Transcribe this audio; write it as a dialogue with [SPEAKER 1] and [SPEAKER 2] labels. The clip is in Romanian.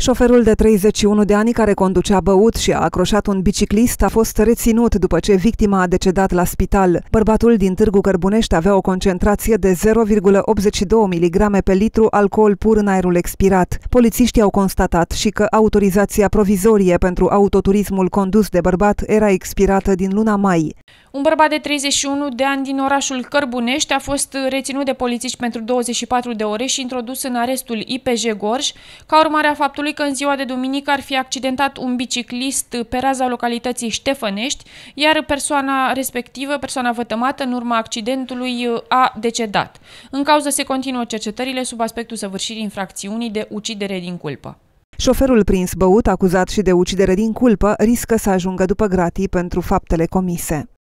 [SPEAKER 1] Șoferul de 31 de ani care conducea băut și a acroșat un biciclist a fost reținut după ce victima a decedat la spital. Bărbatul din Târgu Cărbunești avea o concentrație de 0,82 mg pe litru alcool pur în aerul expirat. Polițiștii au constatat și că autorizația provizorie pentru autoturismul condus de bărbat era expirată din luna mai.
[SPEAKER 2] Un bărbat de 31 de ani din orașul Cărbunești a fost reținut de polițiști pentru 24 de ore și introdus în arestul IPJ Gorj ca urmare a faptului Ministerului că în ziua de duminică ar fi accidentat un biciclist pe raza localității Ștefănești, iar persoana respectivă, persoana vătămată, în urma accidentului a decedat. În cauză se continuă cercetările sub aspectul săvârșirii infracțiunii de ucidere din culpă.
[SPEAKER 1] Șoferul prins băut, acuzat și de ucidere din culpă, riscă să ajungă după gratii pentru faptele comise.